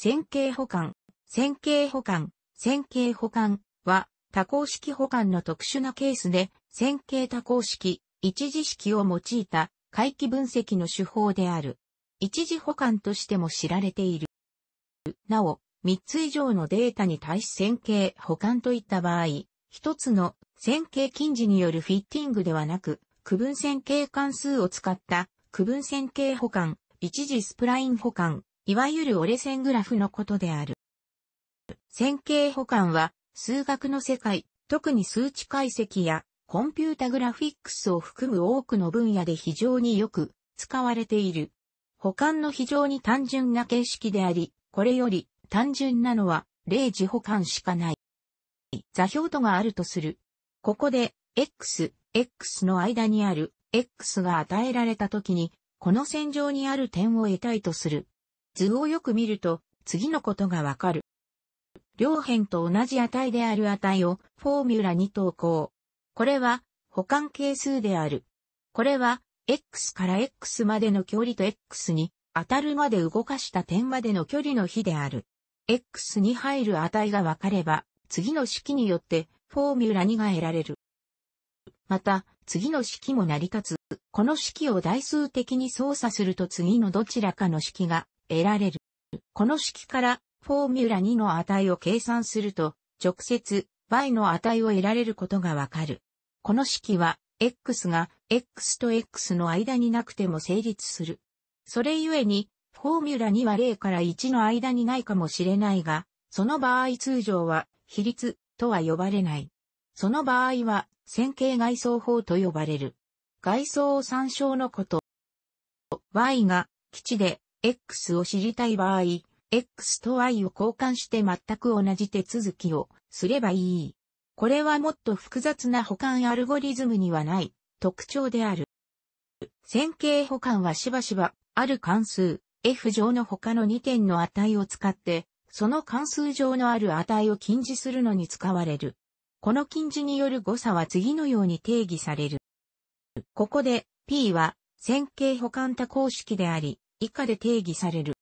線形補完、線形補完、線形補完は多項式補完の特殊なケースで線形多項式、一次式を用いた回帰分析の手法である。一次補完としても知られている。なお、3つ以上のデータに対し線形補完といった場合、1つの線形近似によるフィッティングではなく、区分線形関数を使った区分線形補完、一次スプライン補完、いわゆる折れ線グラフのことである。線形補完は、数学の世界、特に数値解析やコンピュータグラフィックスを含む多くの分野で非常によく使われている。補完の非常に単純な形式であり、これより単純なのは0次補完しかない。座標とがあるとする。ここで、x、x の間にある x が与えられた時に、この線上にある点を得たいとする。図をよく見ると、次のことがわかる。両辺と同じ値である値をフォーミュラに投稿。これは保管係数である。これは x から x までの距離と x に当たるまで動かした点までの距離の比である。x に入る値がわかれば、次の式によってフォーミュラ2が得られる。また、次の式も成り立つ。この式を代数的に操作すると次のどちらかの式が得られる。この式からフォーミュラ2の値を計算すると、直接 y の値を得られることがわかる。この式は、x が x と x の間になくても成立する。それゆえに、フォーミュラ2は0から1の間にないかもしれないが、その場合通常は、比率とは呼ばれない。その場合は、線形外装法と呼ばれる。外装を参照のこと。y が基地で X を知りたい場合、X と Y を交換して全く同じ手続きをすればいい。これはもっと複雑な保管アルゴリズムにはない特徴である。線形保管はしばしば、ある関数、F 上の他の2点の値を使って、その関数上のある値を禁じするのに使われる。この禁じによる誤差は次のように定義される。ここで P は線形保管多項式であり、以下で定義される。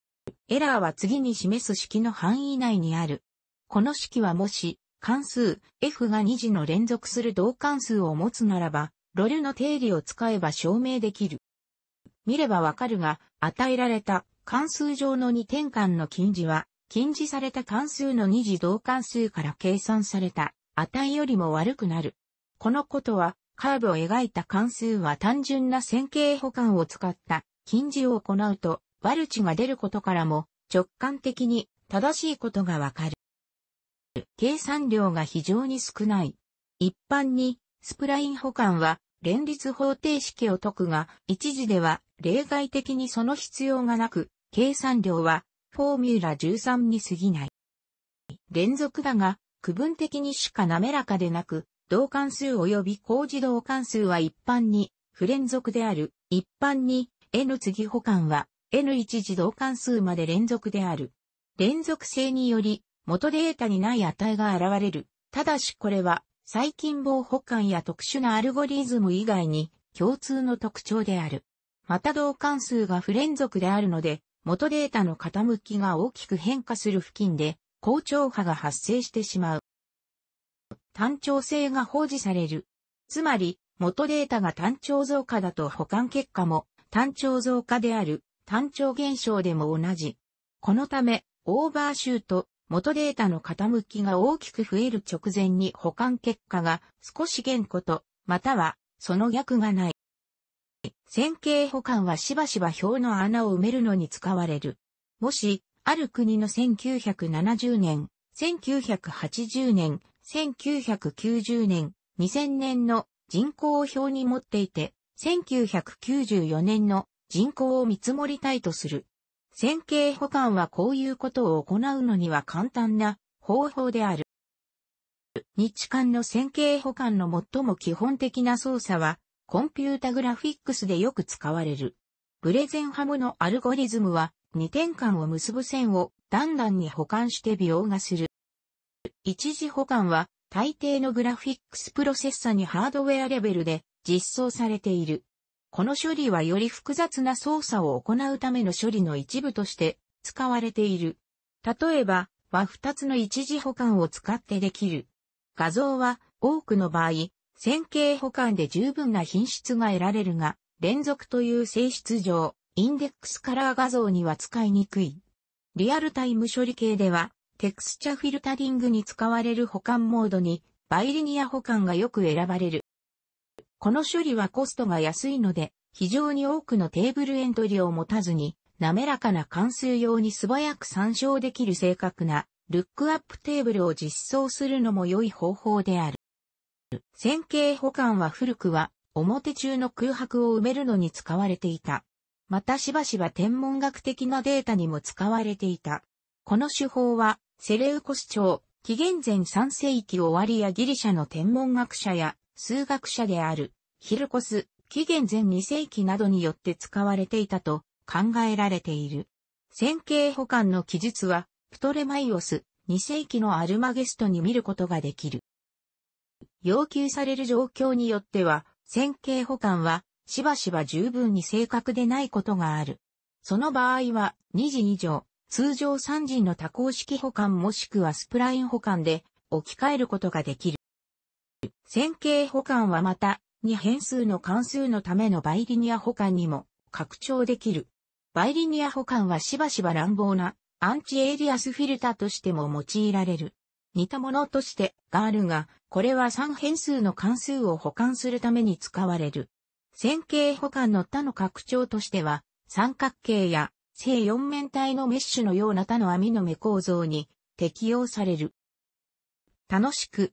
エラーは次に示す式の範囲内にある。この式はもし、関数 f が2次の連続する同関数を持つならば、ロルの定理を使えば証明できる。見ればわかるが、与えられた関数上の2転換の近似は、近似された関数の2次同関数から計算された値よりも悪くなる。このことは、カーブを描いた関数は単純な線形補完を使った禁止を行うと、ワルチが出ることからも、直感的に正しいことがわかる。計算量が非常に少ない。一般に、スプライン保管は、連立方程式を解くが、一時では、例外的にその必要がなく、計算量は、フォーミュラ13に過ぎない。連続だが、区分的にしか滑らかでなく、同関数及び高自動関数は一般に、不連続である。一般に、N 次補完は N1 自動関数まで連続である。連続性により元データにない値が現れる。ただしこれは最近棒補完や特殊なアルゴリズム以外に共通の特徴である。また導関数が不連続であるので、元データの傾きが大きく変化する付近で、高調波が発生してしまう。単調性が保持される。つまり、元データが単調増加だと保管結果も単調増加である単調減少でも同じ。このため、オーバーシュート、元データの傾きが大きく増える直前に保管結果が少し減固と、またはその逆がない。線形保管はしばしば表の穴を埋めるのに使われる。もし、ある国の1970年、1980年、1990年、2000年の人口を表に持っていて、1994年の人口を見積もりたいとする。線形補完はこういうことを行うのには簡単な方法である。日間の線形補完の最も基本的な操作は、コンピュータグラフィックスでよく使われる。ブレゼンハムのアルゴリズムは、2点間を結ぶ線を段々に補完して描画する。一時補完は、大抵のグラフィックスプロセッサにハードウェアレベルで実装されている。この処理はより複雑な操作を行うための処理の一部として使われている。例えば、和2つの一時保管を使ってできる。画像は多くの場合、線形保管で十分な品質が得られるが、連続という性質上、インデックスカラー画像には使いにくい。リアルタイム処理系では、テクスチャフィルタリングに使われる保管モードに、バイリニア保管がよく選ばれる。この処理はコストが安いので、非常に多くのテーブルエントリーを持たずに、滑らかな関数用に素早く参照できる正確なルックアップテーブルを実装するのも良い方法である。線形保管は古くは表中の空白を埋めるのに使われていた。またしばしば天文学的なデータにも使われていた。この手法はセレウコス朝、紀元前3世紀終わりやギリシャの天文学者や数学者であるヒルコス、紀元前2世紀などによって使われていたと考えられている。線形補完の記述は、プトレマイオス、2世紀のアルマゲストに見ることができる。要求される状況によっては、線形補完は、しばしば十分に正確でないことがある。その場合は、2時以上、通常3時の多項式補完もしくはスプライン補完で置き換えることができる。線形補完はまた、二変数の関数のためのバイリニア補完にも拡張できる。バイリニア補完はしばしば乱暴なアンチエイリアスフィルターとしても用いられる。似たものとしてがあるが、これは三変数の関数を補完するために使われる。線形補完の他の拡張としては、三角形や正四面体のメッシュのような他の網の目構造に適用される。楽しく